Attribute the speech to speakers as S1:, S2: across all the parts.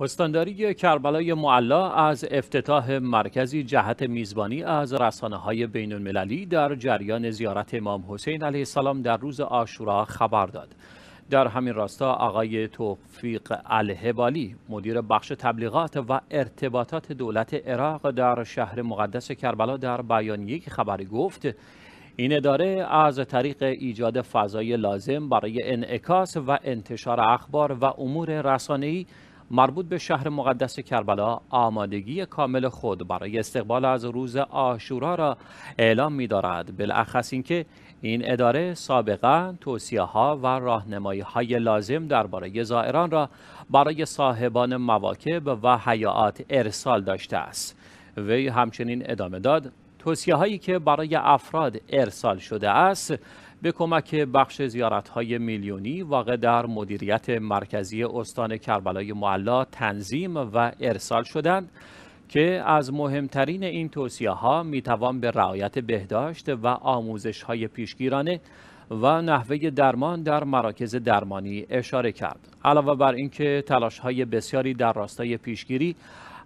S1: استانداری کربلای معلا از افتتاح مرکزی جهت میزبانی از رسانه های بین المللی در جریان زیارت امام حسین علیه السلام در روز آشورا خبر داد. در همین راستا آقای توفیق الهبالی مدیر بخش تبلیغات و ارتباطات دولت عراق در شهر مقدس کربلا در بیانیه یک خبری گفت این اداره از طریق ایجاد فضای لازم برای انعکاس و انتشار اخبار و امور رسانه‌ای مربوط به شهر مقدس کربلا آمادگی کامل خود برای استقبال از روز آشورا را اعلام می دارد بالاخص اینکه این اداره سابقا توصیه ها و راهنمایی های لازم درباره زائران را برای صاحبان مواکب و حیات ارسال داشته است وی همچنین ادامه داد توصیه هایی که برای افراد ارسال شده است به کمک بخش زیارت های میلیونی واقع در مدیریت مرکزی استان کربلای معلا تنظیم و ارسال شدند که از مهمترین این توصیه ها میتوان به رعایت بهداشت و آموزش های پیشگیرانه و نحوه درمان در مراکز درمانی اشاره کرد علاوه بر اینکه تلاش های بسیاری در راستای پیشگیری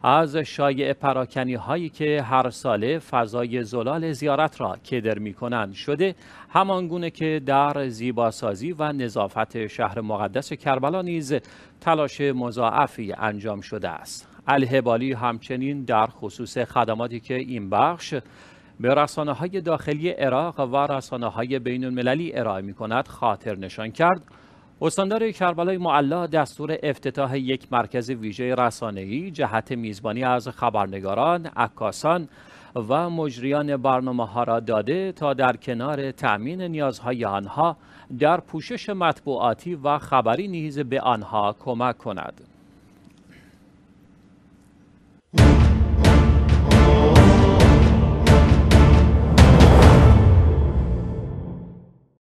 S1: از شایع پراکنی هایی که هر ساله فضای زلال زیارت را کدر می کنند شده همان گونه که در زیباسازی و نظافت شهر مقدس کربلا نیز تلاش مضاعفی انجام شده است الهبالی همچنین در خصوص خدماتی که این بخش به رسانه های داخلی عراق و رسانه های بین المللی ارائه می کند خاطر نشان کرد استاندار کربلای معلا دستور افتتاح یک مرکز ویژه رسانه‌ای جهت میزبانی از خبرنگاران، عکاسان و مجریان برنامه ها را داده تا در کنار تأمین نیازهای آنها در پوشش مطبوعاتی و خبری نیز به آنها کمک کند.